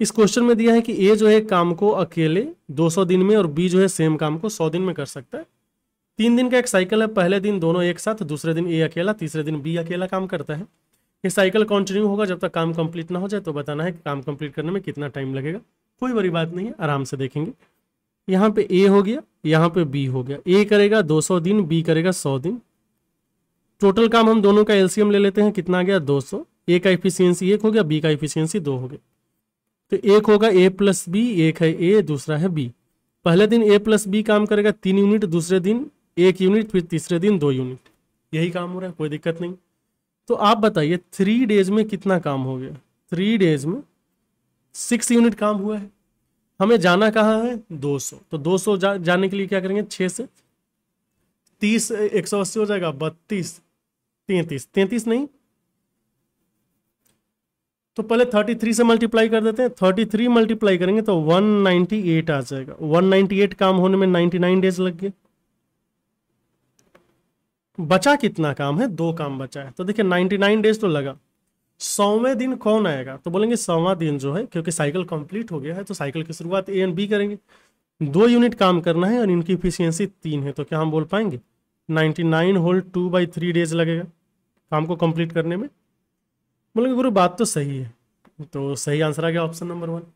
इस क्वेश्चन में दिया है कि ए जो है काम को अकेले 200 दिन में और बी जो है सेम काम को 100 दिन में कर सकता है तीन दिन का एक साइकिल है पहले दिन दोनों एक साथ दूसरे दिन ए अकेला तीसरे दिन बी अकेला काम करता है ये साइकिल कंटिन्यू होगा जब तक काम कंप्लीट ना हो जाए तो बताना है कि काम कंप्लीट करने में कितना टाइम लगेगा कोई बड़ी बात नहीं है आराम से देखेंगे यहाँ पे ए हो गया यहाँ पे बी हो गया ए करेगा दो दिन बी करेगा सौ दिन टोटल काम हम दोनों का एल्सियम ले लेते हैं कितना गया दो ए का इफिशियंसी एक हो गया बी का इफिशियंसी दो हो गया तो एक होगा ए प्लस बी एक है ए दूसरा है बी पहले दिन ए प्लस बी काम करेगा तीन यूनिट दूसरे दिन एक यूनिट फिर तीसरे दिन दो यूनिट यही काम हो रहा है कोई दिक्कत नहीं तो आप बताइए थ्री डेज में कितना काम हो गया थ्री डेज में सिक्स यूनिट काम हुआ है हमें जाना कहाँ है 200 तो 200 जा, जाने के लिए क्या करेंगे छः से तीस एक सौ अस्सी हो जाएगा बत्तीस तैंतीस तैंतीस नहीं तो पहले 33 से मल्टीप्लाई कर देते हैं 33 मल्टीप्लाई करेंगे तो 198 आ जाएगा 198 काम होने में 99 डेज लग गए बचा कितना काम है दो काम बचा है तो देखिए 99 डेज तो लगा सौवें दिन कौन आएगा तो बोलेंगे सौवा दिन जो है क्योंकि साइकिल कंप्लीट हो गया है तो साइकिल की शुरुआत ए एंड बी करेंगे दो यूनिट काम करना है और इनकी इफिशियंसी तीन है तो क्या हम बोल पाएंगे nine whole two by three days लगेगा काम को कंप्लीट करने में बोलेंगे गुरु बात तो सही है तो सही आंसर आ गया ऑप्शन नंबर वन